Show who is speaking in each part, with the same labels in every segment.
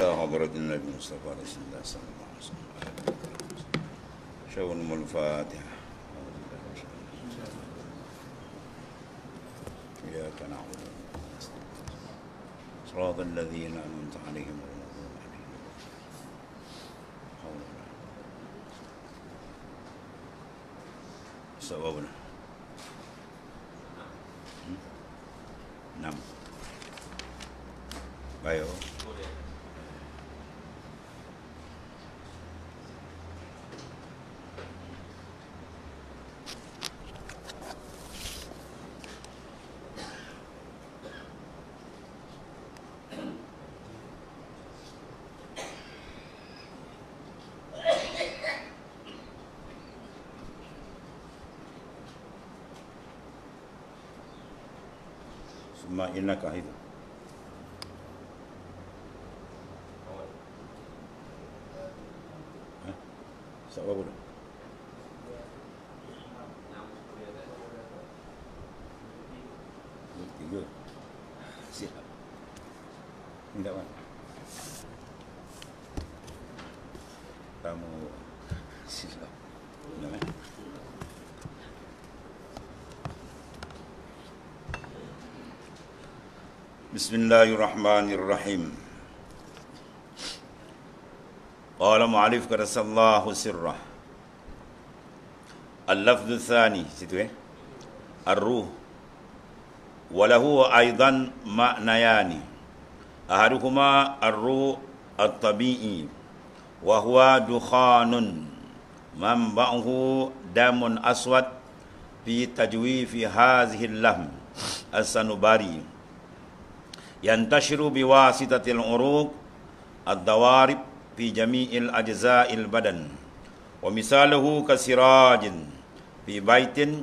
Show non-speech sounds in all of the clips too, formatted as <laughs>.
Speaker 1: لا حضرة النبي مصطفى رسول الله صلى الله عليه وسلم شون الفاتحة إياك نعبد صراط الذين أنعمت عليهم غير المغضوب عليهم صوابنا innaka hidu sebab apa tu tiga siap بسم الله الرحمن الرحيم قال معلف كرس الله سره اللفظ الثاني ستوه الروح وله أيضا معنيان أحدهما الروح الطبيعي وهو دخان منبعه دم أسود في تجويف هذه اللحم السنباري yantashiru biwasitatil uruq ad-dawarib fi jami'il ajza'il badan wa misaluhu kasirajin fi baitin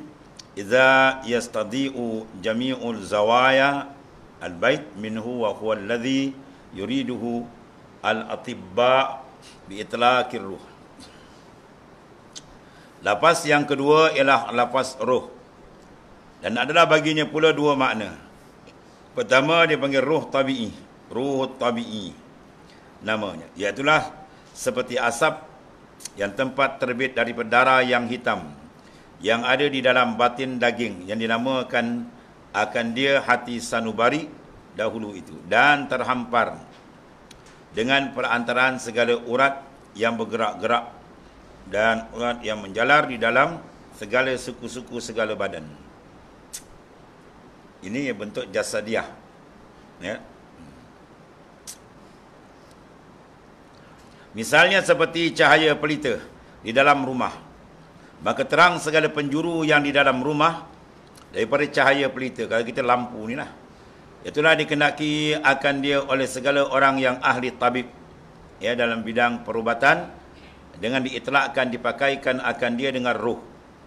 Speaker 1: idza yastadi'u jami'ul zawaya al-bait minhu wa huwa alladhi yuriduhu al-atibba bi itlaqir ruh Lapas yang kedua ialah lapas roh. Dan adalah baginya pula dua makna. Pertama dia panggil ruh tabi'i. Ruh tabi'i namanya. Iaitulah seperti asap yang tempat terbit dari darah yang hitam. Yang ada di dalam batin daging yang dinamakan akan dia hati sanubari dahulu itu. Dan terhampar dengan perantaraan segala urat yang bergerak-gerak dan urat yang menjalar di dalam segala suku-suku segala badan. Ini bentuk jasadiah. Ya. Misalnya seperti cahaya pelita di dalam rumah. Maka terang segala penjuru yang di dalam rumah daripada cahaya pelita. Kalau kita lampu ni lah. Itulah dikenaki akan dia oleh segala orang yang ahli tabib. Ya, dalam bidang perubatan. Dengan diitlakkan, dipakaikan akan dia dengan ruh.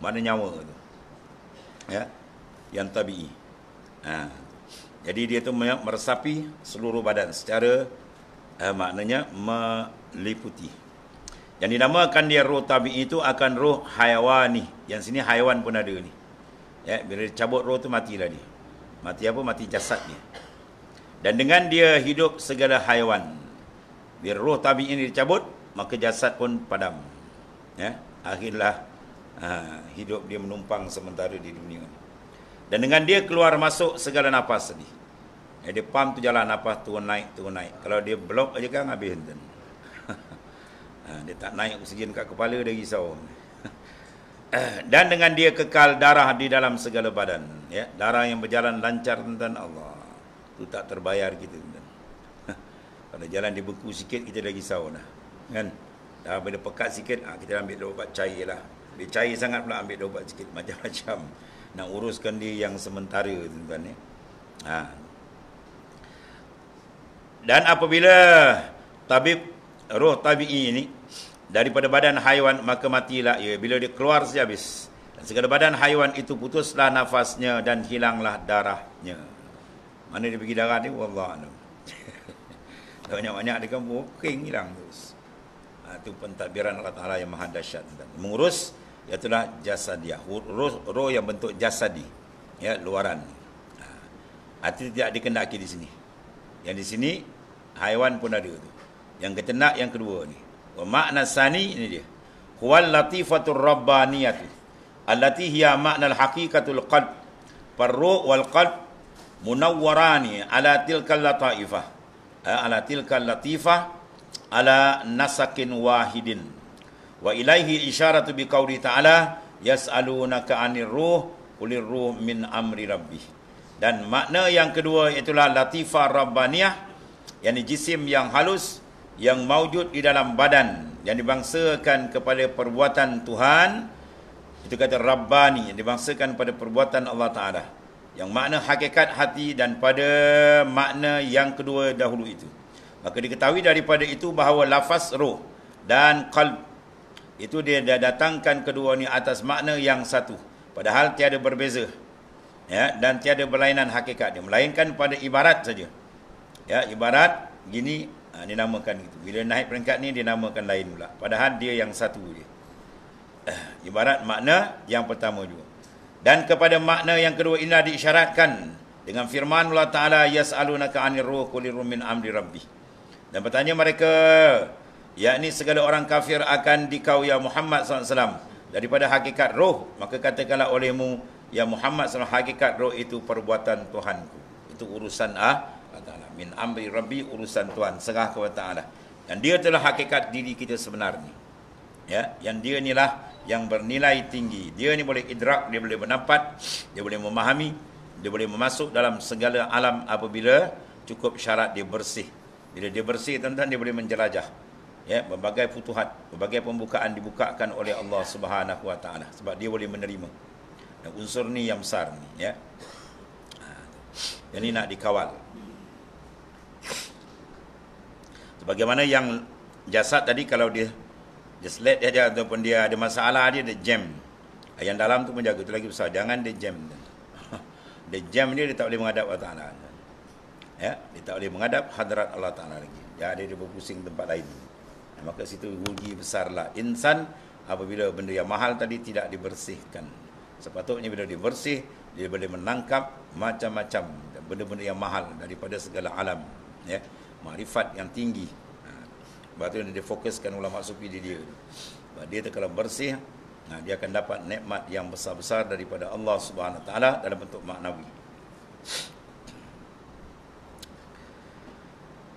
Speaker 1: Mana nyawa tu. Ya, yang tabi'i. Ha. Jadi dia tu meresapi seluruh badan secara eh, maknanya meliputi. Yang dinamakan dia roh tabi itu akan roh hayawani. Yang sini haiwan pun ada ni. Ya, bila dia cabut roh tu matilah dia. Mati apa? Mati jasad dia. Dan dengan dia hidup segala haiwan. Bila roh tabi ini dicabut, maka jasad pun padam. Ya, akhirlah ha, hidup dia menumpang sementara di dunia ini. Dan dengan dia keluar masuk segala nafas tadi. Eh, dia pump tu jalan nafas turun naik, turun naik. Kalau dia blok aja kan habis enten. <laughs> Ha, dia tak naik oksigen kat kepala dia risau. <laughs> dan dengan dia kekal darah di dalam segala badan. Ya, darah yang berjalan lancar tuan Allah. Itu tak terbayar kita tuan. <laughs> Kalau jalan di beku sikit kita dah risau dah. Kan? Dah bila pekat sikit ha, kita ambil dua ubat cair lah. Dia cair sangat pula ambil dua ubat sikit macam-macam nak uruskan dia yang sementara tuan-tuan ya. Ha. Dan apabila tabib roh tabi'i ini daripada badan haiwan maka matilah ia bila dia keluar dia habis. Dan segala badan haiwan itu putuslah nafasnya dan hilanglah darahnya. Mana dia pergi darah ni? Wallah anu. <laughs> Banyak-banyak dia kan pusing hilang terus. Ha, itu pentadbiran Allah Ta'ala yang maha dahsyat. Mengurus itulah jasadiyah roh, roh yang bentuk jasadi ya luaran ha. arti tidak dikendaki di sini yang di sini haiwan pun ada tu yang ketenak yang kedua ni wa makna sani ini dia huwal latifatur rabbaniyah allati hiya makna alhaqiqatul qalb parru wal qalb munawwarani ala tilkal lataifah ha, ala tilkal latifah ala nasakin wahidin Wa ilaihi isyaratu biqauli ta'ala yas'alunaka 'anil ruh qulir ruh min amri Rabbi Dan makna yang kedua itulah latifa rabbaniyah yakni jisim yang halus yang maujud di dalam badan yang dibangsakan kepada perbuatan Tuhan itu kata rabbani yang dibangsakan pada perbuatan Allah Taala yang makna hakikat hati dan pada makna yang kedua dahulu itu maka diketahui daripada itu bahawa lafaz ruh dan qalb itu dia dah datangkan kedua ni atas makna yang satu. Padahal tiada berbeza. Ya, dan tiada berlainan hakikat dia. Melainkan pada ibarat saja. Ya, ibarat gini ha, dinamakan gitu. Bila naik peringkat ni dinamakan lain pula. Padahal dia yang satu je. Eh, ibarat makna yang pertama juga. Dan kepada makna yang kedua inilah diisyaratkan dengan firman Allah Taala yas'alunaka 'anil ruh qulir min amri rabbi. Dan bertanya mereka yakni segala orang kafir akan dikau ya Muhammad SAW daripada hakikat roh maka katakanlah olehmu ya Muhammad SAW hakikat roh itu perbuatan Tuhanku itu urusan ah Ta'ala min amri rabbi urusan Tuhan serah kepada Ta'ala dan dia telah hakikat diri kita sebenarnya ya yang dia inilah yang bernilai tinggi dia ni boleh idrak dia boleh menampat dia boleh memahami dia boleh memasuk dalam segala alam apabila cukup syarat dia bersih bila dia bersih tuan-tuan dia boleh menjelajah ya berbagai futuhat berbagai pembukaan dibukakan oleh Allah Subhanahu wa taala sebab dia boleh menerima dan unsur ni yang besar ni ya ini ha. nak dikawal sebagaimana yang jasad tadi kalau dia dia slet dia ataupun dia ada masalah dia dia jam yang dalam tu menjaga tu lagi besar jangan dia jam <laughs> dia jam ni dia tak boleh menghadap Allah Taala ya dia tak boleh menghadap hadrat Allah Taala lagi dia ada dia berpusing tempat lain Maka situ rugi besarlah insan apabila benda yang mahal tadi tidak dibersihkan. Sepatutnya bila dibersih, dia boleh menangkap macam-macam benda-benda yang mahal daripada segala alam. Ya. Marifat yang tinggi. Ha. Sebab itu dia fokuskan ulama sufi di dia. Sebab dia kalau bersih, nah ha, dia akan dapat nikmat yang besar-besar daripada Allah Subhanahu taala dalam bentuk maknawi.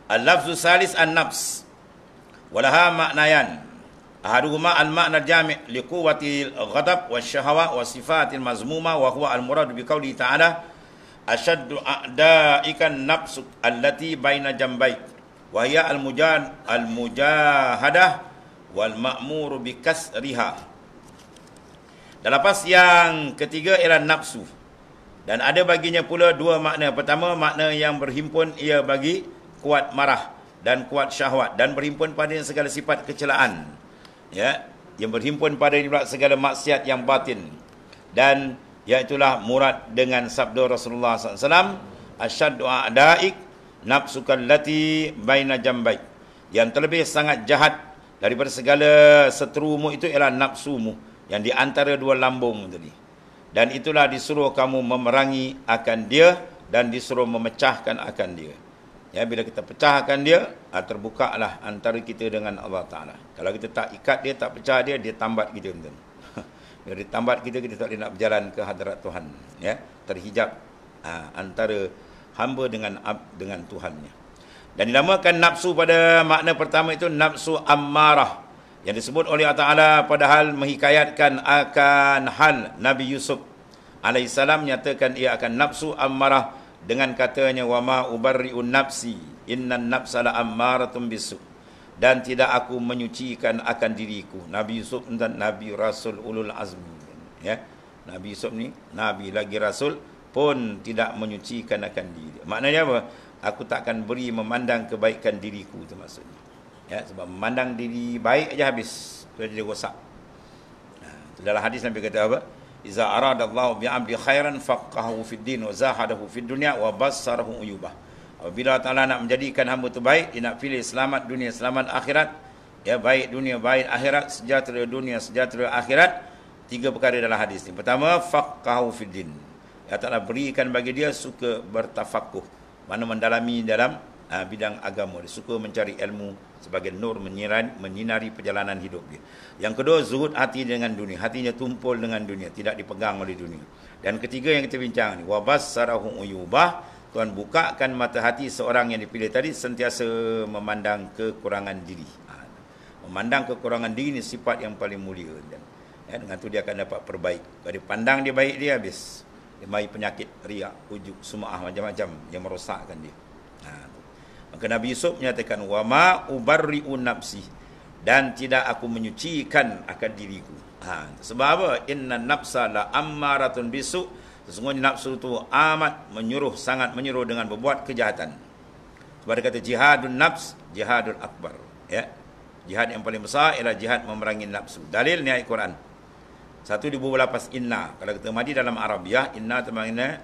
Speaker 1: Al-lafzu salis an-nafs. al lafzu salis an nafs walaha maknayan ahaduhuma al makna jami li quwwati ghadab wa syahwa wa sifatil mazmuma wa huwa al murad bi qawli ta'ala ashaddu a'daika nafsu allati baina jambai wa hiya al mujan al mujahadah wal ma'muru bi kasriha dan lepas yang ketiga ialah nafsu dan ada baginya pula dua makna pertama makna yang berhimpun ia bagi kuat marah dan kuat syahwat dan berhimpun pada segala sifat kecelaan ya yang berhimpun pada pula segala maksiat yang batin dan iaitulah murad dengan sabda Rasulullah SAW asyaddu a'daik nafsukal lati baina jambaik yang terlebih sangat jahat daripada segala seterumu itu ialah nafsumu yang di antara dua lambung tadi dan itulah disuruh kamu memerangi akan dia dan disuruh memecahkan akan dia Ya bila kita pecahkan dia, ha, ah, terbukalah antara kita dengan Allah Taala. Kalau kita tak ikat dia, tak pecah dia, dia tambat kita tuan. <laughs> Bila dia tambat kita, kita tak boleh nak berjalan ke hadrat Tuhan, ya. Terhijab ha, antara hamba dengan dengan Tuhannya. Dan dinamakan nafsu pada makna pertama itu nafsu ammarah yang disebut oleh Allah Taala padahal menghikayatkan akan hal Nabi Yusuf alaihissalam menyatakan ia akan nafsu ammarah dengan katanya wama ubarriun nafsi innan napsala ammaratun bisu dan tidak aku menyucikan akan diriku nabi yusuf dan nabi rasul ulul azmi ya nabi yusuf ni nabi lagi rasul pun tidak menyucikan akan diri maknanya apa aku tak akan beri memandang kebaikan diriku tu maksudnya ya sebab memandang diri baik aja habis sudah jadi rosak nah dalam hadis nabi kata apa iza aradallahu bi amdi khairan faqahu fid din wa zahadahu dunia, wabas wa bassarahu uyubah apabila Allah nak menjadikan hamba tu baik dia nak pilih selamat dunia selamat akhirat ya baik dunia baik akhirat sejahtera dunia sejahtera akhirat tiga perkara dalam hadis ini. pertama faqahu fid din ya Taala berikan bagi dia suka bertafakuh, mana mendalami dalam uh, bidang agama dia suka mencari ilmu sebagai nur menyinari perjalanan hidup dia. Yang kedua, zuhud hati dengan dunia. Hatinya tumpul dengan dunia, tidak dipegang oleh dunia. Dan ketiga yang kita bincang ni, wabas sarahu uyubah, Tuhan bukakan mata hati seorang yang dipilih tadi sentiasa memandang kekurangan diri. Ha, memandang kekurangan diri ni sifat yang paling mulia. Dan ya, dengan tu dia akan dapat perbaik. Kalau dia pandang dia baik dia habis. Dia mai penyakit riak, ujuk, sumah macam-macam yang merosakkan dia. Maka Nabi Yusuf menyatakan wama ubarriu nafsi dan tidak aku menyucikan akan diriku. Ha, sebab apa? Inna nafsa la ammaratun bisu. Sesungguhnya nafsu itu amat menyuruh, sangat menyuruh dengan berbuat kejahatan. Sebab dia kata jihadun nafs, jihadul akbar. Ya. Jihad yang paling besar ialah jihad memerangi nafsu. Dalil ni ayat Quran. Satu di bawah lapas inna. Kalau kita madi dalam Arabiah, inna itu maknanya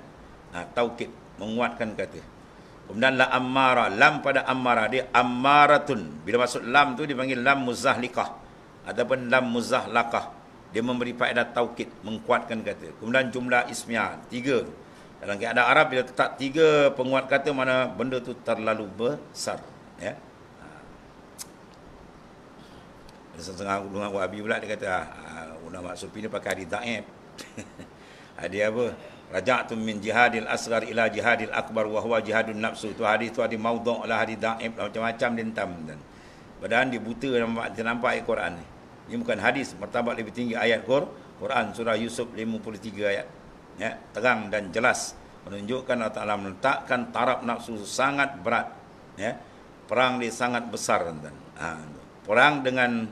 Speaker 1: ha, taukid, menguatkan kata. Kemudian la ammara, lam pada ammara dia ammaratun. Bila masuk lam tu dipanggil lam muzahlikah ataupun lam muzahlakah. Dia memberi faedah taukid, mengkuatkan kata. Kemudian jumlah ismiyah tiga. Dalam keadaan Arab bila tetap tiga penguat kata mana benda tu terlalu besar, ya. Ha. Ada setengah dengan Wahabi pula dia kata, ah, ah, ulama Sufi ni pakai hadis daib. <laughs> hadis apa? Raja'tum min jihadil asgar ila jihadil akbar wa huwa jihadun nafsu. Tu hadis tu hadis maudhu' lah hadis da'ib lah macam-macam dintam dan. Padahal dia buta nampak dia nampak ayat Quran ni. Ini bukan hadis martabat lebih tinggi ayat Quran surah Yusuf 53 ayat. Ya, terang dan jelas menunjukkan Allah Taala meletakkan taraf nafsu sangat berat. Ya. Perang dia sangat besar dan. Ha, perang dengan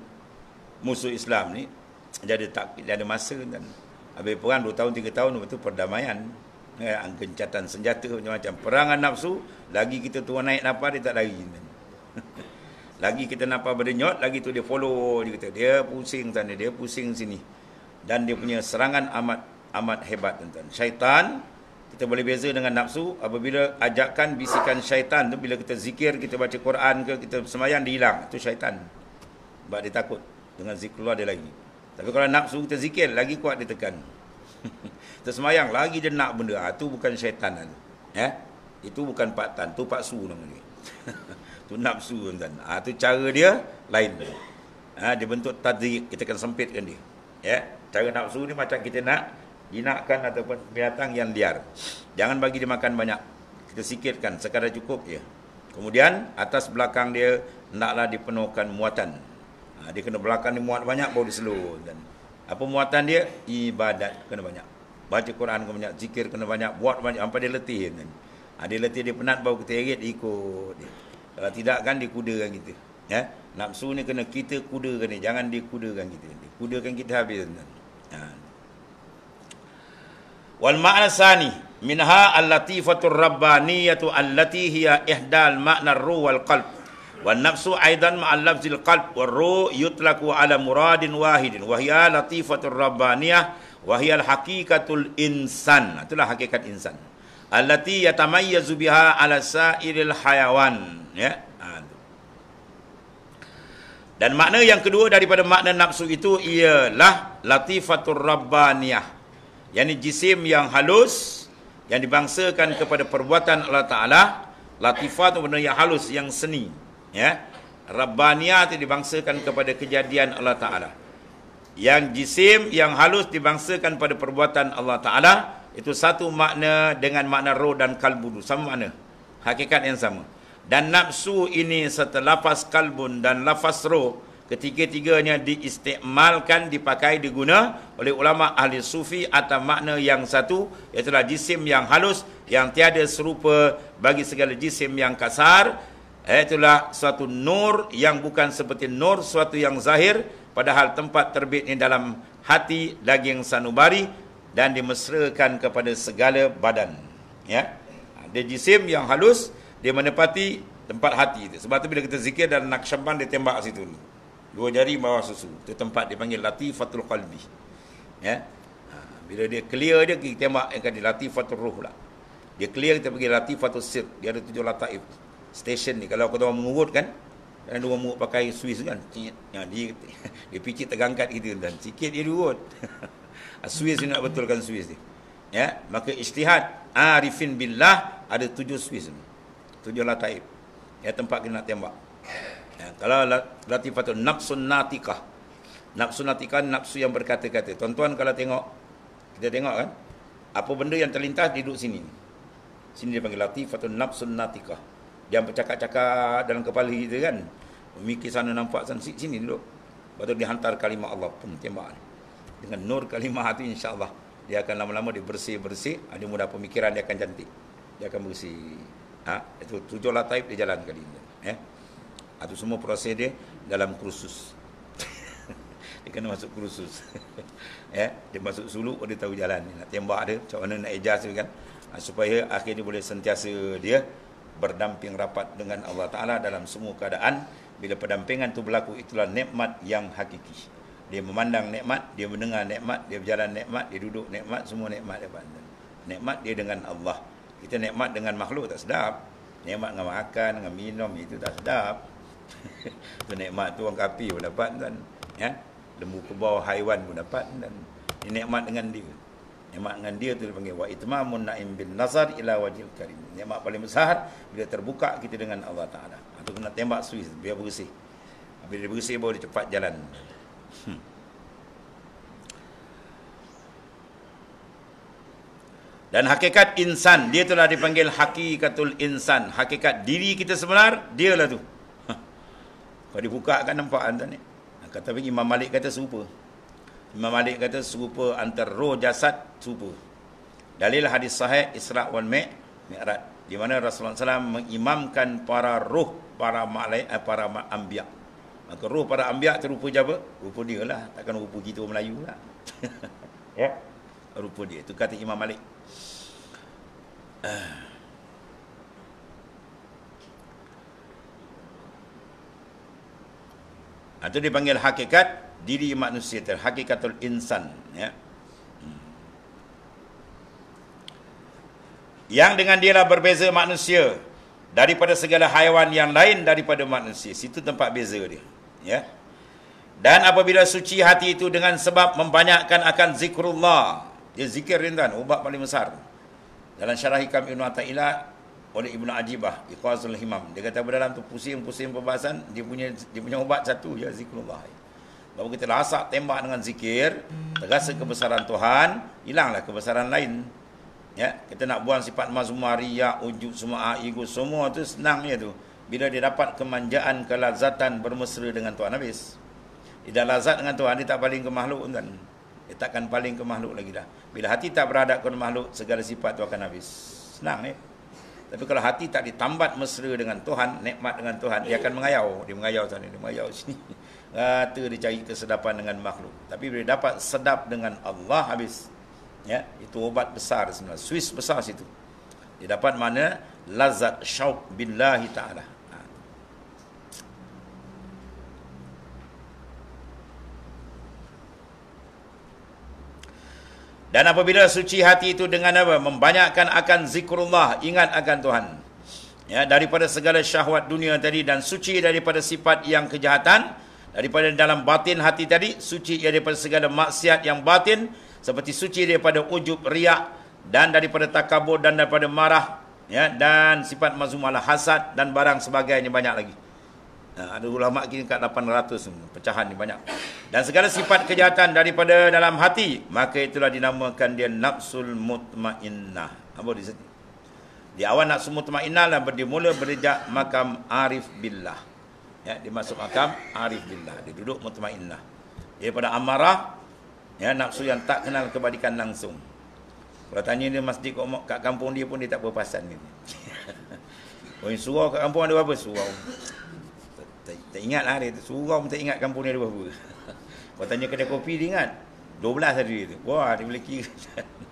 Speaker 1: musuh Islam ni jadi tak jadi masa dan. Habis perang 2 tahun 3 tahun itu perdamaian eh, senjata macam-macam Perang nafsu Lagi kita tuan naik nafas dia tak lari <laughs> Lagi kita nafas pada Lagi tu dia follow Dia, kata, dia pusing sana Dia pusing sini Dan dia punya serangan amat amat hebat tuan-tuan. Syaitan kita boleh beza dengan nafsu apabila ajakan bisikan syaitan tu bila kita zikir, kita baca Quran ke, kita semayang dia hilang. Itu syaitan. Sebab dia takut dengan zikrullah dia lagi. Tapi kalau nafsu kita zikir, lagi kuat dia tekan. <laughs> Tersemayang, lagi dia nak benda. Ha, ah, itu bukan syaitan. Kan? Ya? Itu bukan pak tan, itu pak su namanya. Itu <laughs> nafsu. dan Ha, ah, itu cara dia lain. Ha, dia bentuk tadriq kita akan sempitkan dia. Ya? Cara nafsu ni macam kita nak dinakkan ataupun binatang yang liar. Jangan bagi dia makan banyak. Kita sikitkan, sekadar cukup ya. Kemudian, atas belakang dia, naklah dipenuhkan muatan. Ha, dia kena belakang ni muat banyak baru dia Dan apa muatan dia? Ibadat kena banyak. Baca Quran kena banyak. Zikir kena banyak. Buat banyak. Sampai dia letih. Kan? Ha, dia letih dia penat baru kita erit ikut dia. Kalau tidak kan dia kudakan kita. Ya? Nafsu ni kena kita kudakan dia. Jangan dia kudakan kita. Dia kudakan kita habis. Kan? Ha. Wal ma'na sani minha al-latifatul rabbaniyatu al hiya ihdal ma'na ruh wal qalb wan nafsu aidan ma'al zil qalb war ru yutlaqu ala muradin wahidin wa hiya latifatur rabbaniyah wa hiya al insan itulah hakikat insan allati yatamayyazu biha ala sa'iril hayawan ya ha, dan makna yang kedua daripada makna nafsu itu ialah latifatul rabbaniyah. Yani jisim yang halus yang dibangsakan kepada perbuatan Allah Taala, latifah itu benda yang halus yang seni ya rabbaniyah itu dibangsakan kepada kejadian Allah taala yang jisim yang halus dibangsakan pada perbuatan Allah taala itu satu makna dengan makna roh dan kalbun sama makna hakikat yang sama dan nafsu ini setelah lafaz kalbun dan lafaz roh ketiga-tiganya diistimalkan dipakai diguna oleh ulama ahli sufi atas makna yang satu iaitulah jisim yang halus yang tiada serupa bagi segala jisim yang kasar itulah suatu nur yang bukan seperti nur suatu yang zahir padahal tempat terbitnya dalam hati daging sanubari dan dimesrakan kepada segala badan ya ada jisim yang halus dia menepati tempat hati itu sebab tu bila kita zikir dan naqsyaban dia tembak situ dua jari bawah susu itu tempat dipanggil latifatul qalbi ya ha, bila dia clear dia kita tembak yang kan latifatul ruh lah dia clear kita pergi latifatul sir dia ada tujuh lataif Stesen ni kalau kau mengurut kan kalau dua mengurut pakai Swiss kan. Ya dia <laughs> dia picit tergangkat gitu dan sikit dia urut. <laughs> Ah, swiss ni nak betulkan Swiss ni. Ya, maka ijtihad arifin billah ada tujuh Swiss ni. Tujuh lataib. Ya tempat kita nak tembak. Ya, kalau latifatu nafsun natikah. Nafsun natikah nafsu yang berkata-kata. Tuan-tuan kalau tengok kita tengok kan apa benda yang terlintas di duduk sini. Sini dia panggil latifatu nafsun natikah. Yang bercakap-cakap dalam kepala kita kan. Memikir sana nampak sana sini duduk. Lepas tu dihantar kalimah Allah pun tembakan. Dengan nur kalimah hati insya Allah. Dia akan lama-lama dia bersih-bersih. Ah, dia mudah pemikiran dia akan cantik. Dia akan bersih. Ha? Itu tujuh lataib dia jalan kali ini. Itu eh? ah, semua proses dia dalam kursus. <laughs> dia kena masuk kursus. ya <laughs> Dia masuk suluk, dia tahu jalan. Nak tembak dia, macam mana nak ejas dia kan. Supaya akhirnya boleh sentiasa dia berdamping rapat dengan Allah Ta'ala dalam semua keadaan. Bila pendampingan itu berlaku, itulah nikmat yang hakiki. Dia memandang nikmat, dia mendengar nikmat, dia berjalan nikmat, dia duduk nikmat, semua nikmat dia pandang. Nikmat dia dengan Allah. Kita nikmat dengan makhluk tak sedap. Nikmat dengan makan, dengan minum itu tak sedap. itu <laughs> nikmat tu orang kapi pun dapat kan. Ya? Lembu kebawah haiwan pun dapat. Dan ini nikmat dengan dia. Nikmat dengan dia tu dipanggil wa itmamun na'im bin nazar ila wajil karim. Nikmat paling besar bila terbuka kita dengan Allah Taala. Atau ha, kena tembak Swiss biar bersih. Bila dia bersih baru dia cepat jalan. Hmm. Dan hakikat insan, dia telah dipanggil hakikatul insan. Hakikat diri kita sebenar, dialah tu. Ha. Kalau dibuka akan nampak anda ni. Kata Imam Malik kata serupa. Imam Malik kata serupa antara roh jasad serupa. Dalil hadis sahih Isra' wal Mi'raj di mana Rasulullah SAW mengimamkan para roh para malaik eh, para ambia. Maka roh para ambia tu rupa siapa? Rupa dia lah. Takkan rupa kita orang Melayu lah. <laughs> ya. Yeah. Rupa dia. Itu kata Imam Malik. Uh. Itu dipanggil hakikat diri manusia terhakikatul insan ya hmm. yang dengan lah berbeza manusia daripada segala haiwan yang lain daripada manusia situ tempat beza dia ya dan apabila suci hati itu dengan sebab membanyakkan akan zikrullah dia zikir rindan ubat paling besar dalam syarah hikam ibnu ataila oleh ibnu ajibah ikhwazul himam dia kata dalam tu pusing-pusing perbahasan dia punya dia punya ubat satu ya zikrullah ya. Bapak kita lasak tembak dengan zikir, terasa kebesaran Tuhan, hilanglah kebesaran lain. Ya, kita nak buang sifat mazmumah, riak, ya, ujub, semua, ah, ego, semua tu senang dia tu. Bila dia dapat kemanjaan, kelazatan bermesra dengan Tuhan habis. Dia dah lazat dengan Tuhan, dia tak paling ke makhluk kan. Dia takkan paling ke makhluk lagi dah. Bila hati tak berada ke makhluk, segala sifat tu akan habis. Senang ya. Tapi kalau hati tak ditambat mesra dengan Tuhan, nikmat dengan Tuhan, dia akan mengayau. Dia mengayau sana, dia mengayau sini. <laughs> Kata dia cari kesedapan dengan makhluk. Tapi bila dapat sedap dengan Allah habis. Ya, itu obat besar sebenarnya. Swiss besar situ. Dia dapat mana? Lazat syauq billahi ta'ala. Ha. Dan apabila suci hati itu dengan apa? Membanyakkan akan zikrullah, ingat akan Tuhan. Ya, daripada segala syahwat dunia tadi dan suci daripada sifat yang kejahatan, daripada dalam batin hati tadi suci ia daripada segala maksiat yang batin seperti suci daripada ujub riak dan daripada takabur dan daripada marah ya dan sifat mazmumalah hasad dan barang sebagainya banyak lagi Nah, ada ulama kini kat 800 pecahan ni banyak. Dan segala sifat kejahatan daripada dalam hati, maka itulah dinamakan dia nafsul mutmainnah. Apa di sini? Di awal nafsul mutmainnah lah bermula berdejak makam arif billah ya dia masuk makam arif billah dia duduk mutmainnah daripada amarah ya nafsu yang tak kenal kebajikan langsung kalau tanya dia masjid kat kat kampung dia pun dia tak berpasan gitu <laughs> oi surau kat kampung ada apa surau tak ingatlah dia surau pun tak ingat kampung dia ada apa. <laughs> kalau tanya kedai kopi dia ingat 12 hari itu. wah dia boleh kira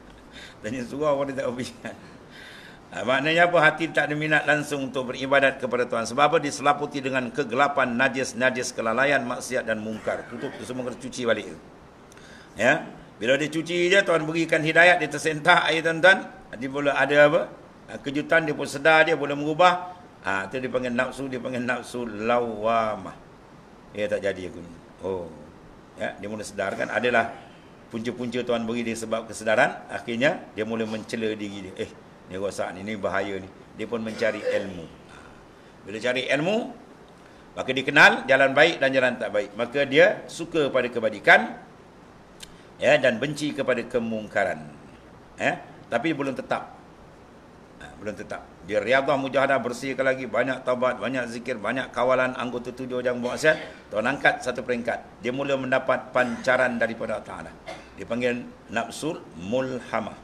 Speaker 1: <laughs> tanya surau pun dia tak berapa ingat Ha, maknanya apa hati tak ada minat langsung untuk beribadat kepada Tuhan. Sebab apa diselaputi dengan kegelapan, najis-najis, kelalaian, maksiat dan mungkar. Tutup tu semua kena cuci balik. Ya. Bila dia cuci je, Tuhan berikan hidayat, dia tersentak air tuan-tuan. Dia boleh ada apa? Ha, kejutan, dia pun sedar, dia boleh mengubah. Ha, tu dia panggil nafsu, dia panggil nafsu lawamah. Ya, tak jadi aku ni. Oh. Ya, dia mula sedar kan. Adalah punca-punca Tuhan beri dia sebab kesedaran. Akhirnya, dia mula mencela diri dia. Eh, ni rosak ni, ni bahaya ni. Dia pun mencari ilmu. Bila cari ilmu, maka dikenal jalan baik dan jalan tak baik. Maka dia suka pada kebajikan ya dan benci kepada kemungkaran. Ya, tapi belum tetap. Ha, belum tetap. Dia riadah mujahadah bersihkan lagi banyak taubat, banyak zikir, banyak kawalan anggota tujuh yang buat Tuan angkat satu peringkat. Dia mula mendapat pancaran daripada Allah Ta'ala. Dia panggil nafsul mulhamah.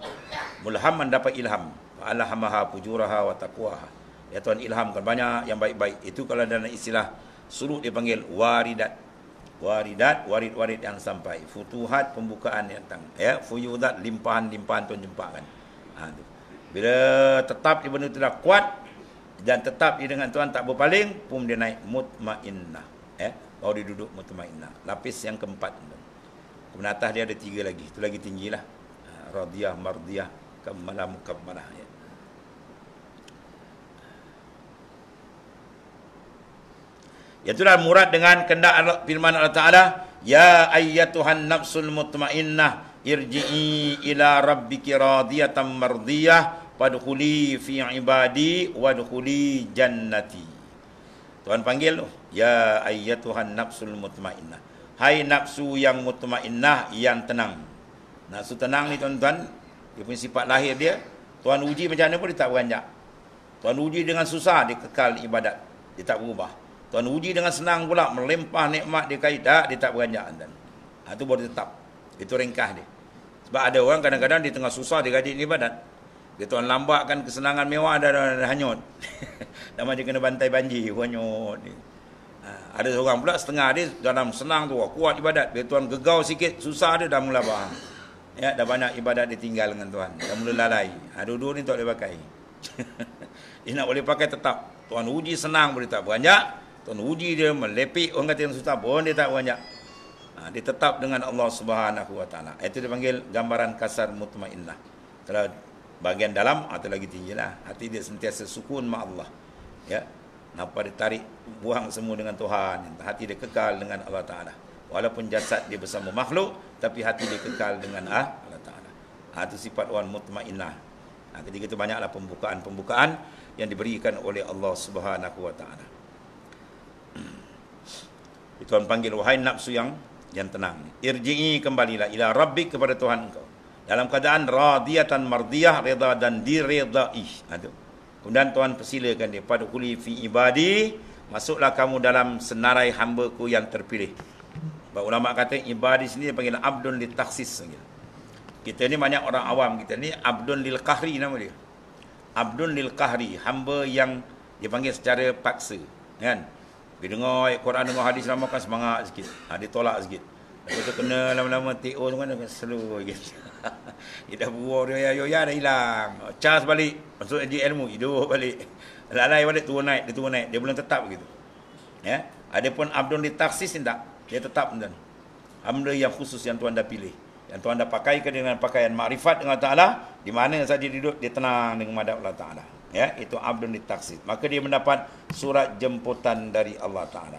Speaker 1: Mulhamah dapat ilham. Allah maha pujuraha wa taqwaha. Ya Tuhan ilhamkan banyak yang baik-baik. Itu kalau dalam istilah suruh dipanggil waridat. Waridat, warid-warid yang sampai. Futuhat, pembukaan yang datang. Ya, fuyudat, limpahan-limpahan Tuhan jumpakan. Ha, Bila tetap di benda itu kuat dan tetap di dengan Tuhan tak berpaling, pun dia naik mutmainnah. Ya, baru dia duduk mutmainnah. Lapis yang keempat. Kemudian atas dia ada tiga lagi. Itu lagi tinggilah. Ha, Radiyah, mardiyah, kemalah, mukabbalah. Ya. itulah murad dengan kehendak firman Allah Taala ya ayyatuhan nafsul mutmainnah irji'i ila rabbiki radiyatan mardiyah padkhuli fi ibadi wadkhuli jannati Tuhan panggil tu ya ayyatuhan nafsul mutmainnah hai nafsu yang mutmainnah yang tenang nafsu tenang ni tuan-tuan dia punya sifat lahir dia Tuhan uji macam mana pun dia tak beranjak Tuhan uji dengan susah dia kekal ibadat dia tak berubah Tuan uji dengan senang pula melempah nikmat dia kait tak dia tak beranjak tuan. Ha tu boleh tetap. Itu ringkas dia. Sebab ada orang kadang-kadang di tengah susah dia gaji ibadat. badan. Dia tuan lambatkan kesenangan mewah dan hanyut. <laughs> dan macam kena bantai banjir hanyut ni. Ha, ada seorang pula setengah dia dalam senang tu kuat ibadat. Dia tuan gegau sikit susah dia dah mula bah. Ya, dah banyak ibadat ditinggal dengan tuan. Dah mula lalai. Ha, dua-dua ni tak boleh pakai. <laughs> dia nak boleh pakai tetap. Tuan uji senang boleh tak beranjak. Tuan uji dia melepik orang kata yang susah pun dia tak banyak. Ha, dia tetap dengan Allah Subhanahu Wa Taala. Itu dipanggil gambaran kasar mutmainnah. Kalau bagian dalam atau ha, lagi tinggi lah. Hati dia sentiasa sukun ma Allah. Ya. Napa dia buang semua dengan Tuhan. Hati dia kekal dengan Allah Ta'ala. Walaupun jasad dia bersama makhluk. Tapi hati dia kekal dengan ah, Allah Ta'ala. Ha, itu sifat orang mutmainnah. Ha, ketika itu banyaklah pembukaan-pembukaan yang diberikan oleh Allah Subhanahu Wa Taala. Tuhan panggil wahai nafsu yang yang tenang. Irji'i kembalilah ila rabbik kepada Tuhan engkau. Dalam keadaan radiatan mardiyah redha dan diredha'i. Aduh. Ha, Kemudian Tuhan persilakan dia. Padukuli fi ibadi. Masuklah kamu dalam senarai hamba ku yang terpilih. Bahawa ulama kata ibadi sini panggil abdun li taksis. Kita ni banyak orang awam kita ni. Abdun lil kahri nama dia. Abdun lil kahri. Hamba yang dipanggil secara paksa. Kan? Pergi dengar ayat Quran dengar hadis lama kan semangat sikit. hadis tolak sikit. Lepas tu kena lama-lama TO tu kan slow sikit. <laughs> dia dah buah dia ya, ya, ya dah hilang. Ha, charge balik. Maksudnya dia ilmu hidup balik. <laughs> Lalai balik turun naik. Dia turun naik. Dia belum tetap begitu. Ya. Ada pun abdun di taksis ni tak? Dia tetap macam Hamba yang khusus yang tuan dah pilih. Yang tuan dah pakai dengan pakaian makrifat dengan Ta'ala. Di mana saja dia duduk, dia tenang dengan madab Allah Ta'ala ya itu abdun ditaksid maka dia mendapat surat jemputan dari Allah taala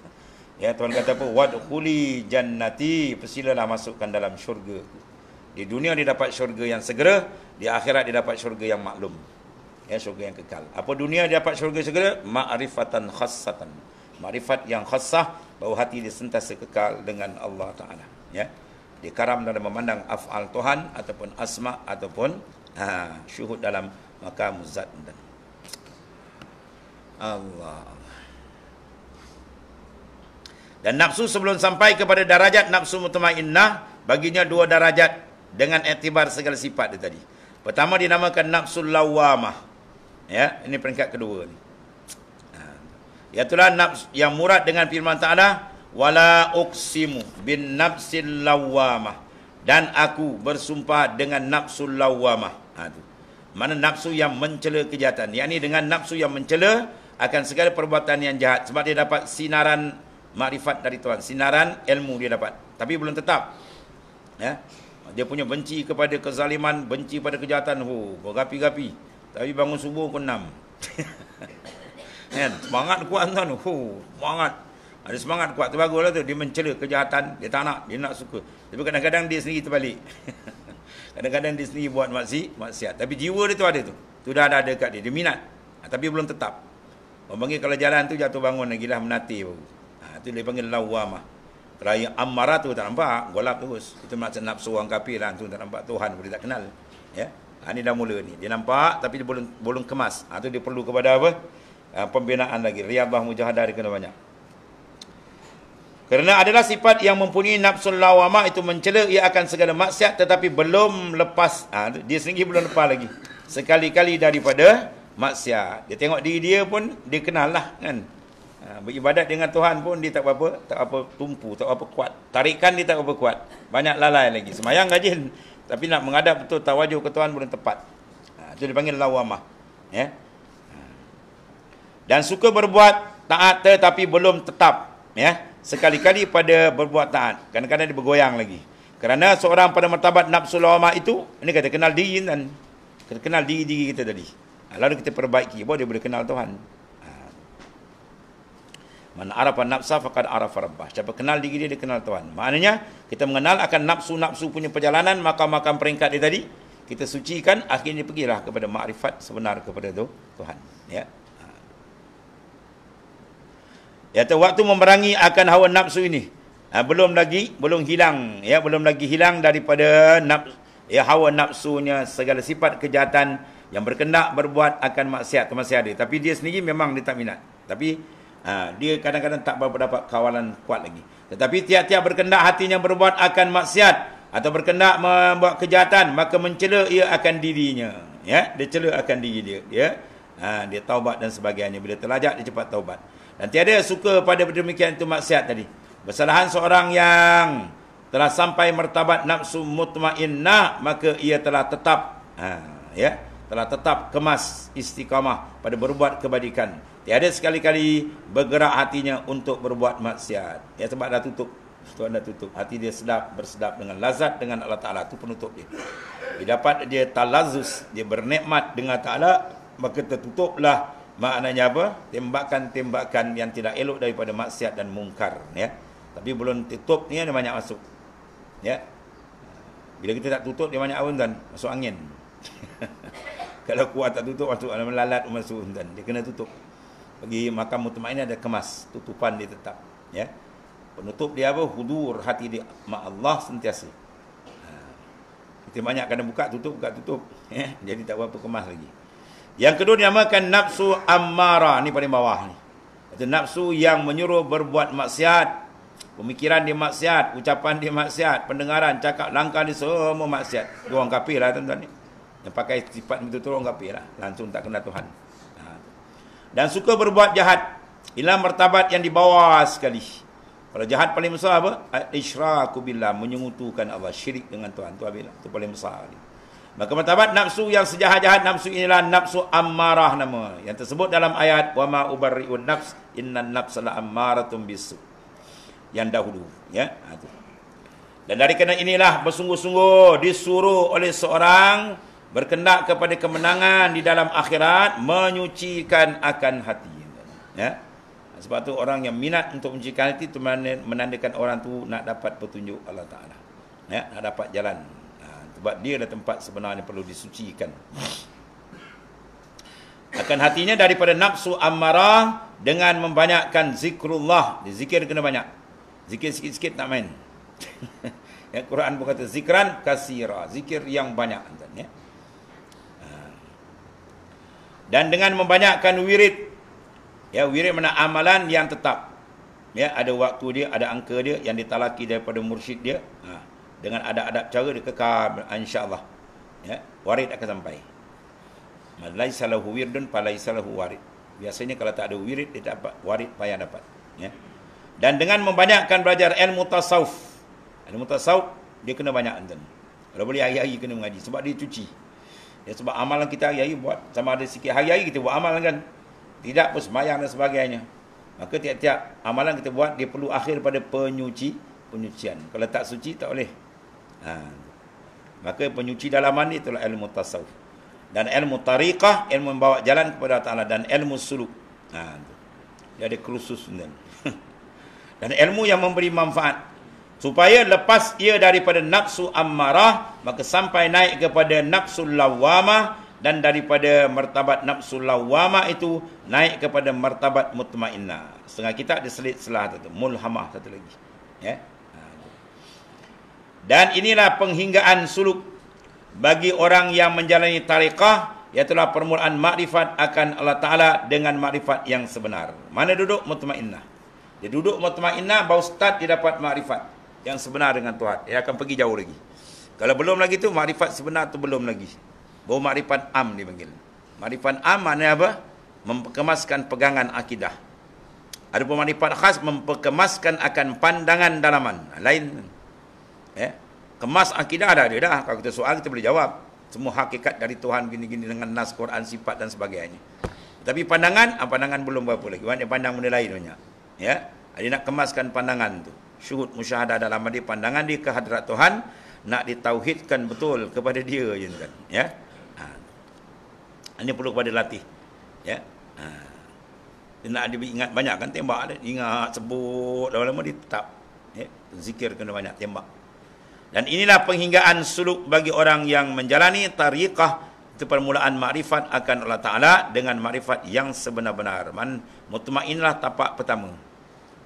Speaker 1: <laughs> ya tuan kata apa wadkhuli jannati pesilalah masukkan dalam syurga di dunia dia dapat syurga yang segera di akhirat dia dapat syurga yang maklum ya syurga yang kekal apa dunia dia dapat syurga segera ma'rifatan khassatan Marifat yang khassah bau hati dia sentiasa kekal dengan Allah taala ya dia karam dalam memandang af'al Tuhan ataupun asma ataupun ha, syuhud dalam makam zat dan Allah dan nafsu sebelum sampai kepada darajat nafsu mutmainnah baginya dua darajat dengan etibar segala sifat dia tadi pertama dinamakan nafsu lawamah ya ini peringkat kedua ni ha. Iaitulah nafsu yang murad dengan firman Ta'ala Wala uksimu bin nafsin lawamah Dan aku bersumpah dengan nafsu lawamah ha, mana nafsu yang mencela kejahatan ini dengan nafsu yang mencela akan segala perbuatan yang jahat sebab dia dapat sinaran makrifat dari Tuhan sinaran ilmu dia dapat tapi belum tetap ya dia punya benci kepada kezaliman benci pada kejahatan hu oh, gapi-gapi tapi bangun subuh pukul enam. <laughs> Kan? semangat kuat tuan hu oh, semangat ada semangat kuat tu baguslah tu dia mencela kejahatan dia tak nak dia nak suka tapi kadang-kadang dia sendiri terbalik <laughs> Kadang-kadang dia sendiri buat maksiat, maksiat. Tapi jiwa dia tu ada tu. Tu dah ada dekat dia. Dia minat. Ha, tapi belum tetap. Orang panggil kalau jalan tu jatuh bangun lagi lah menati. Ha, tu dia panggil lawamah. Kalau yang amarah tu tak nampak, golap terus. Itu macam nafsu orang kafir lah. Tu tak nampak Tuhan boleh tak kenal. Ya. Ha, ini dah mula ni. Dia nampak tapi dia belum, belum kemas. Ha, tu dia perlu kepada apa? Ha, pembinaan lagi. Riyabah mujahadah dia kena banyak. Kerana adalah sifat yang mempunyai nafsu lawama itu mencela ia akan segala maksiat tetapi belum lepas. Ha, dia sendiri belum lepas lagi. Sekali-kali daripada maksiat. Dia tengok diri dia pun dia kenal lah kan. Ha, beribadat dengan Tuhan pun dia tak apa-apa. Tak apa tumpu, tak apa kuat. Tarikan dia tak apa kuat. Banyak lalai lagi. Semayang rajin. Tapi nak mengadap betul tawajuh ke Tuhan pun tepat. Ha, itu dipanggil lawamah. Ya? Ha. Dan suka berbuat taat tetapi belum tetap. Ya? sekali-kali pada berbuat taat. Kadang-kadang dia bergoyang lagi. Kerana seorang pada martabat nafsu lawamah itu, ini kata kenal diri dan kita kenal diri-diri kita tadi. Ha, lalu kita perbaiki, bahawa dia boleh kenal Tuhan. Ha. Mana arafa nafsa faqad arafa rabbah. Siapa kenal diri dia, dia kenal Tuhan. Maknanya, kita mengenal akan nafsu-nafsu punya perjalanan, makam-makam peringkat dia tadi. Kita sucikan, akhirnya pergilah kepada makrifat sebenar kepada tu, Tuhan. Ya. Ya, Iaitu waktu memerangi akan hawa nafsu ini. Ha, belum lagi, belum hilang. Ya, belum lagi hilang daripada nafsu. Ya, hawa nafsunya segala sifat kejahatan yang berkenak berbuat akan maksiat tu masih ada. Tapi dia sendiri memang dia tak minat. Tapi ha, dia kadang-kadang tak berapa dapat kawalan kuat lagi. Tetapi tiap-tiap berkenak hatinya berbuat akan maksiat atau berkenak membuat kejahatan maka mencela ia akan dirinya ya dia cela akan diri dia ya ha, dia taubat dan sebagainya bila terlajak dia cepat taubat dan tiada suka pada demikian itu maksiat tadi. Kesalahan seorang yang telah sampai martabat nafsu mutmainnah maka ia telah tetap ha, ya telah tetap kemas istiqamah pada berbuat kebajikan tiada sekali-kali bergerak hatinya untuk berbuat maksiat ya sebab dah tutup sebab dah tutup hati dia sedap bersedap dengan lazat dengan Allah Taala tu penutup dia dia dapat dia talazus, dia bernikmat dengan Taala maka tertutuplah maknanya apa tembakan-tembakan yang tidak elok daripada maksiat dan mungkar ya tapi belum tutup ni ada banyak masuk ya bila kita tak tutup dia banyak awan kan masuk angin <laughs> kalau kuat tak tutup waktu alam lalat masuk dan dia kena tutup bagi makam mutmain ada kemas tutupan dia tetap ya penutup dia apa hudur hati dia ma Allah sentiasa ha. kita banyak kena buka tutup buka tutup <laughs> ya jadi tak apa kemas lagi yang kedua dinamakan nafsu ammara ni paling bawah ni. Itu nafsu yang menyuruh berbuat maksiat, pemikiran dia maksiat, ucapan dia maksiat, pendengaran, cakap langkah dia semua maksiat. Dia orang kafir lah tuan-tuan ni. Yang pakai sifat itu tu orang kafir lah. Langsung tak kena Tuhan. Ha. Dan suka berbuat jahat. Ilah martabat yang dibawa sekali. Kalau jahat paling besar apa? Isra'ku billah. Menyungutukan Allah. Syirik dengan Tuhan. Itu, itu lah. paling besar. Itu paling besar. Maka martabat nafsu yang sejahat-jahat nafsu inilah nafsu ammarah nama. Yang tersebut dalam ayat wa ma ubarriun nafs inna nafs la ammaratun bisu. Yang dahulu, ya. Itu. Ha, Dan dari kena inilah bersungguh-sungguh disuruh oleh seorang berkenak kepada kemenangan di dalam akhirat menyucikan akan hati. Ya. Ha, sebab tu orang yang minat untuk menyucikan hati itu menandakan orang tu nak dapat petunjuk Allah Taala. Ya, nak dapat jalan sebab dia adalah tempat sebenarnya perlu disucikan akan hatinya daripada nafsu amarah dengan membanyakkan zikrullah zikir kena banyak zikir sikit-sikit tak main <laughs> ya Quran pun kata zikran kasira zikir yang banyak ya ah. dan dengan membanyakkan wirid ya wirid mana amalan yang tetap ya ada waktu dia ada angka dia yang ditalaki daripada mursyid dia dengan adab-adab cara dia kekal insya Ya, warid akan sampai. Malaysa lahu wirdun falaysa lahu warid. Biasanya kalau tak ada wirid dia tak dapat warid payah dapat, ya. Dan dengan membanyakkan belajar ilmu tasawuf. Ilmu tasawuf dia kena banyak enten. Kalau boleh hari-hari kena mengaji sebab dia cuci. Ya sebab amalan kita hari-hari buat sama ada sikit hari-hari kita buat amalan kan. Tidak pun sembahyang dan sebagainya. Maka tiap-tiap amalan kita buat dia perlu akhir pada penyuci penyucian. Kalau tak suci tak boleh Ha. Maka penyuci dalaman ni itulah ilmu tasawuf. Dan ilmu tariqah, ilmu membawa jalan kepada Ta'ala. Dan ilmu suluk. Ha. Dia ada kursus dengan. <laughs> dan ilmu yang memberi manfaat. Supaya lepas ia daripada nafsu ammarah, maka sampai naik kepada nafsu lawamah, dan daripada martabat nafsu lawama itu naik kepada martabat mutmainnah. Setengah kitab diselit selah tu. Mulhamah satu lagi. Ya. Yeah. Dan inilah penghinggaan suluk bagi orang yang menjalani tarikhah Iaitulah permulaan makrifat akan Allah Ta'ala dengan makrifat yang sebenar. Mana duduk? Mutmainnah. Dia duduk mutmainnah, baru start dia dapat makrifat yang sebenar dengan Tuhan. Dia akan pergi jauh lagi. Kalau belum lagi tu, makrifat sebenar tu belum lagi. Baru makrifat am dipanggil. Makrifat am maknanya apa? Memperkemaskan pegangan akidah. Adapun makrifat khas, memperkemaskan akan pandangan dalaman. Lain. Lain. Eh? Kemas akidah ada dia dah. Kalau kita soal, kita boleh jawab. Semua hakikat dari Tuhan gini-gini dengan nas, Quran, sifat dan sebagainya. Tapi pandangan, ah, pandangan belum berapa lagi. Banyak pandang benda lain banyak. Ya? Dia nak kemaskan pandangan tu. Syuhud musyahadah dalam dia, pandangan dia kehadrat Tuhan. Nak ditauhidkan betul kepada dia. Kan. Ya? Ha. Ini perlu kepada latih. Ya? Ha. Dia nak diingat banyak kan tembak. Ingat, sebut, lama-lama dia tetap. Ya? Zikir kena banyak tembak. Dan inilah penghinggaan suluk bagi orang yang menjalani tariqah itu permulaan makrifat akan Allah Taala dengan makrifat yang sebenar-benar. Man mutmainlah tapak pertama.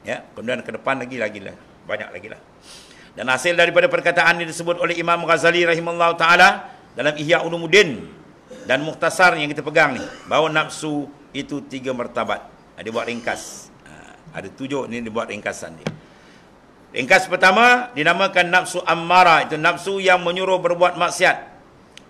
Speaker 1: Ya, kemudian ke depan lagi lagi lah. Banyak lagi lah. Dan hasil daripada perkataan ini disebut oleh Imam Ghazali rahimahullah ta'ala dalam Ihya Ulumuddin dan Muhtasar yang kita pegang ni. Bahawa nafsu itu tiga martabat. Dia buat ringkas. Ha, ada tujuh ni dia buat ringkasan dia. Ringkas pertama dinamakan nafsu ammara itu nafsu yang menyuruh berbuat maksiat.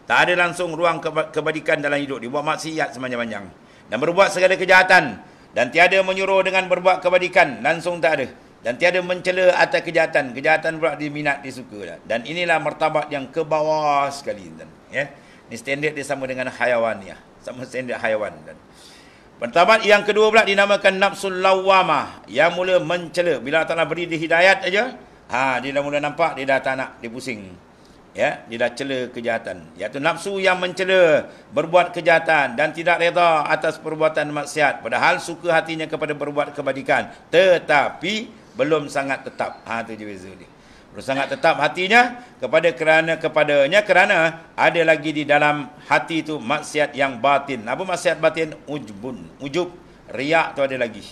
Speaker 1: Tak ada langsung ruang kebajikan dalam hidup dia buat maksiat sepanjang-panjang dan berbuat segala kejahatan dan tiada menyuruh dengan berbuat kebajikan langsung tak ada dan tiada mencela atas kejahatan kejahatan pula diminat disuka dan inilah martabat yang ke bawah sekali ya ni standard dia sama dengan haiwan ya sama standard haiwan dan Pertamat yang kedua pula dinamakan nafsul lawamah yang mula mencela bila tanah beri dia hidayat aja. Ha dia dah mula nampak dia dah tak dia pusing. Ya, dia dah cela kejahatan. Iaitu nafsu yang mencela berbuat kejahatan dan tidak reda atas perbuatan maksiat padahal suka hatinya kepada berbuat kebajikan tetapi belum sangat tetap. Ha tu je beza dia bersangat tetap hatinya kepada kerana kepadanya kerana ada lagi di dalam hati itu maksiat yang batin. Apa maksiat batin? Ujubun. Ujub. Riak tu ada lagi.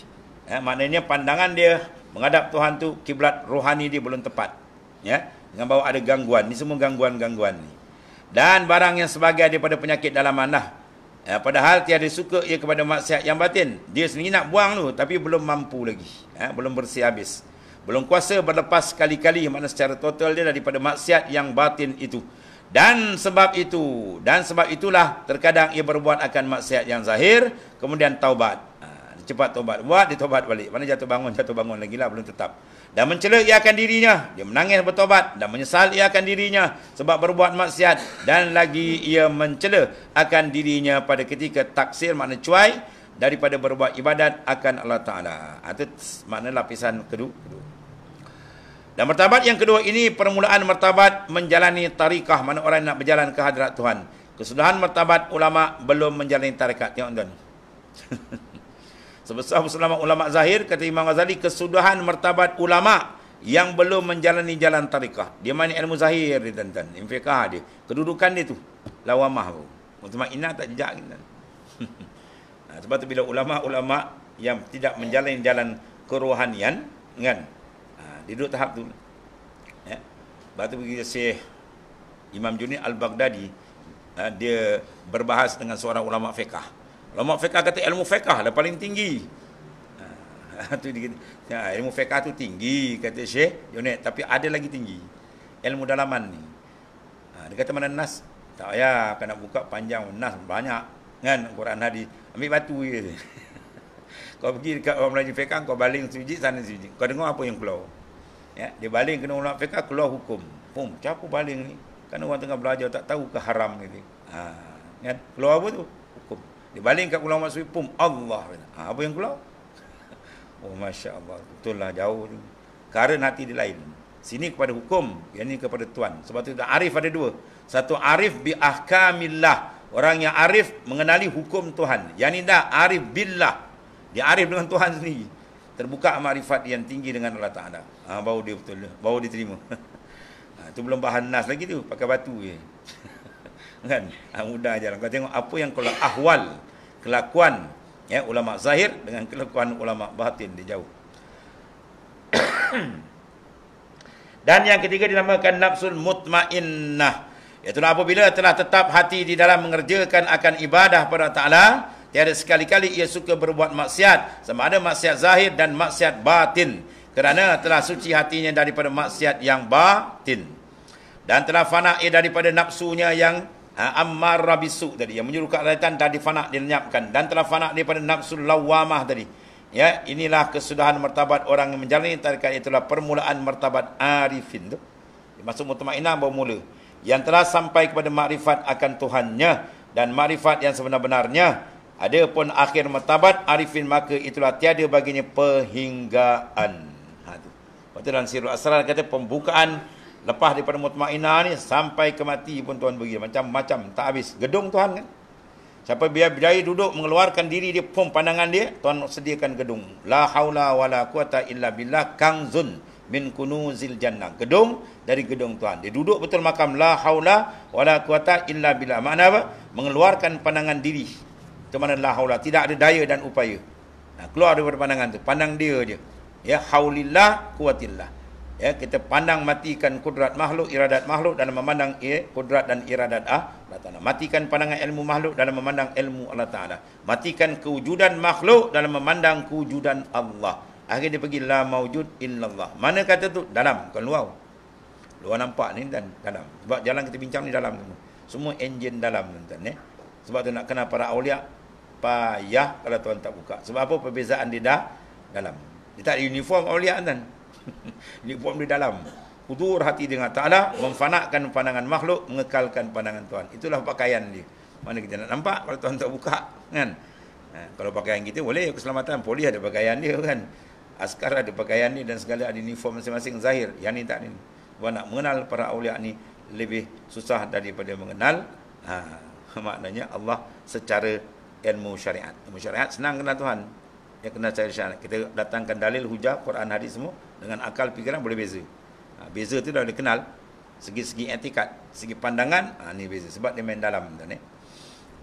Speaker 1: Ya, maknanya pandangan dia menghadap Tuhan tu kiblat rohani dia belum tepat. Ya. Dengan bawa ada gangguan. ni semua gangguan-gangguan ni. Dan barang yang sebagai daripada penyakit dalam anda. Ya, eh, padahal tiada suka ia kepada maksiat yang batin. Dia sendiri nak buang tu tapi belum mampu lagi. Ya, belum bersih habis belum kuasa berlepas sekali-kali mana secara total dia daripada maksiat yang batin itu dan sebab itu dan sebab itulah terkadang ia berbuat akan maksiat yang zahir kemudian taubat ha, cepat taubat buat dia taubat balik mana jatuh bangun jatuh bangun lagi lah belum tetap dan mencela ia akan dirinya dia menangis bertobat dan menyesal ia akan dirinya sebab berbuat maksiat dan lagi ia mencela akan dirinya pada ketika taksir makna cuai daripada berbuat ibadat akan Allah Ta'ala. Itu ha, makna lapisan kedua. kedua. Dan martabat yang kedua ini permulaan martabat menjalani tarikah mana orang nak berjalan ke hadrat Tuhan. Kesudahan martabat ulama belum menjalani tarikat. Tengok tuan. <laughs> Sebesar ulama ulama zahir kata Imam Ghazali kesudahan martabat ulama yang belum menjalani jalan tarikah. Dia mana ilmu zahir dia tuan-tuan. Infiqa dia. Kedudukan dia tu lawamah tu. Mutmainnah tak jejak kita. <laughs> sebab tu bila ulama-ulama yang tidak menjalani jalan kerohanian kan dia duduk tahap tu. Ya. Lepas tu pergi Syekh Imam Juni Al-Baghdadi ha, dia berbahas dengan seorang ulama fiqh. Ulama fiqh kata ilmu fiqh dah lah paling tinggi. Ha, <laughs> tu dia ha, ilmu fiqh tu tinggi kata Syekh Juni tapi ada lagi tinggi. Ilmu dalaman ni. Ha, dia kata mana nas? Tak ya, kena buka panjang nas banyak kan Quran hadis. Ambil batu je. <laughs> kau pergi dekat orang belajar fiqh kau baling sujud sana sujud. Kau dengar apa yang keluar? ya dia baling kena ulama fiqh keluar hukum pum siapa baling ni kan orang tengah belajar tak tahu ke haram ni ha kan keluar apa tu hukum dia baling kat ulama sufi pum Allah ha, apa yang keluar <laughs> oh masya-Allah betul lah jauh tu karen hati dia lain sini kepada hukum yang ini kepada tuan sebab tu arif ada dua satu arif bi ahkamillah orang yang arif mengenali hukum Tuhan yang ini dah arif billah dia arif dengan Tuhan sendiri terbuka makrifat yang tinggi dengan Allah Taala. Ha baru dia betul dia, baru diterima. <laughs> Ha tu belum bahan nas lagi tu, pakai batu je. <laughs> kan? Ha, mudah jalan. Kau tengok apa yang kalau ahwal kelakuan ya ulama zahir dengan kelakuan ulama batin dia jauh. <coughs> Dan yang ketiga dinamakan nafsul mutmainnah. Iaitu apabila telah tetap hati di dalam mengerjakan akan ibadah pada Taala, Tiada sekali-kali ia suka berbuat maksiat Sama ada maksiat zahir dan maksiat batin Kerana telah suci hatinya daripada maksiat yang batin Dan telah fana ia daripada nafsunya yang ha, Ammar Rabisu tadi Yang menyuruh kearatan dan difana dilenyapkan Dan telah fana daripada nafsu lawamah tadi Ya, inilah kesudahan martabat orang yang menjalani tarekat itulah permulaan martabat arifin tu. Masuk mutmainnah bermula yang telah sampai kepada makrifat akan Tuhannya dan makrifat yang sebenar-benarnya Adapun akhir matabat arifin maka itulah tiada baginya perhinggaan. Ha tu. Waktu dalam sirat asrar kata pembukaan lepas daripada mutmainah ni sampai ke mati pun Tuhan bagi macam-macam tak habis. Gedung Tuhan kan. Siapa biar berdaya duduk mengeluarkan diri dia pun pandangan dia Tuhan sediakan gedung. La haula wala quwata illa billah kangzun min kunuzil jannah. Gedung dari gedung Tuhan. Dia duduk betul makam la haula wala quwata illa billah. Makna apa? Mengeluarkan pandangan diri macam mana la haula tidak ada daya dan upaya. Nah, keluar daripada pandangan tu, pandang dia je. Ya haulillah kuatillah. Ya kita pandang matikan kudrat makhluk, iradat makhluk dalam memandang ya, kudrat dan iradat Allah Taala. Matikan pandangan ilmu makhluk dalam memandang ilmu Allah Taala. Matikan kewujudan makhluk dalam memandang kewujudan Allah. Akhirnya dia pergi la maujud illallah. Mana kata tu? Dalam bukan luar. Luar nampak ni dan dalam. Sebab jalan kita bincang ni dalam semua. Semua enjin dalam ya. Sebab tu nak kenal para awliya payah kalau tuan tak buka. Sebab apa perbezaan dia dah dalam. Dia tak ada uniform awliya tuan. <laughs> uniform di dalam. Hudur hati dengan Ta'ala, memfanakkan pandangan makhluk, mengekalkan pandangan tuan Itulah pakaian dia. Mana kita nak nampak kalau tuan tak buka, kan? Ha, kalau pakaian kita boleh, keselamatan. Polis ada pakaian dia, kan? Askar ada pakaian dia dan segala ada uniform masing-masing. Zahir, yang ni tak ni. Buat nak mengenal para awliya ni lebih susah daripada mengenal. Ha, <laughs> maknanya Allah secara ilmu syariat. Ilmu syariat senang kena Tuhan. Dia kena cari syariat. Kita datangkan dalil, hujah, Quran, hadis semua dengan akal fikiran boleh beza. Ha, beza tu dah kenal. Segi-segi etikat, segi pandangan, ha, ni beza. Sebab dia main dalam. Kan, eh?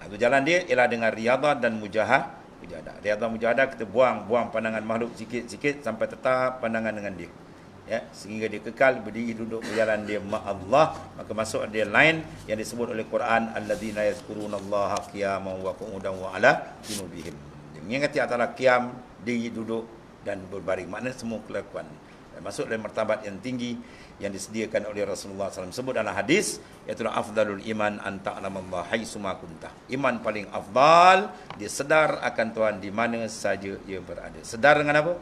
Speaker 1: ha, tu jalan dia ialah dengan riadah dan mujahah. Mujahadah. Riadah mujahadah kita buang, buang pandangan makhluk sikit-sikit sampai tetap pandangan dengan dia ya sehingga dia kekal berdiri duduk berjalan dia ma Allah maka masuk dia lain yang disebut oleh Quran alladzina yazkurunallaha qiyaman wa qu'udan wa ala junubihim yang mengerti antara qiyam diri duduk dan berbaring makna semua kelakuan masuk dalam martabat yang tinggi yang disediakan oleh Rasulullah SAW sebut dalam hadis iaitu afdalul iman an ta'lam Allah haitsuma kunta iman paling afdal dia sedar akan Tuhan di mana saja ia berada sedar dengan apa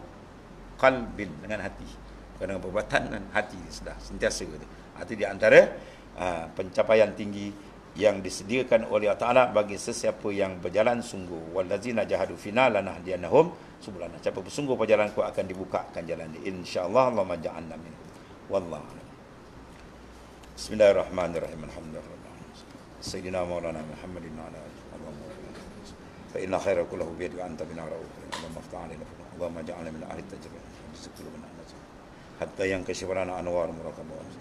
Speaker 1: qalbin dengan hati dengan perbuatan dan hati sudah sentiasa itu. Itu di antara uh, pencapaian tinggi yang disediakan oleh Allah Taala bagi sesiapa yang berjalan sungguh. Wallazina jahadu fina lana hadiyanahum subulana. Siapa bersungguh perjalananku akan dibukakan jalan insyaallah Allah majanna min. Wallah. Bismillahirrahmanirrahim. Alhamdulillah. Sayyidina Maulana Muhammadin wa ala alihi Fa inna khayra kullahu bi anta bina rauf. Allahumma fta'alina. Allahumma ja'alna min ahli tajrib. Sekulubna. hatta yang kesyibana anwar murakabat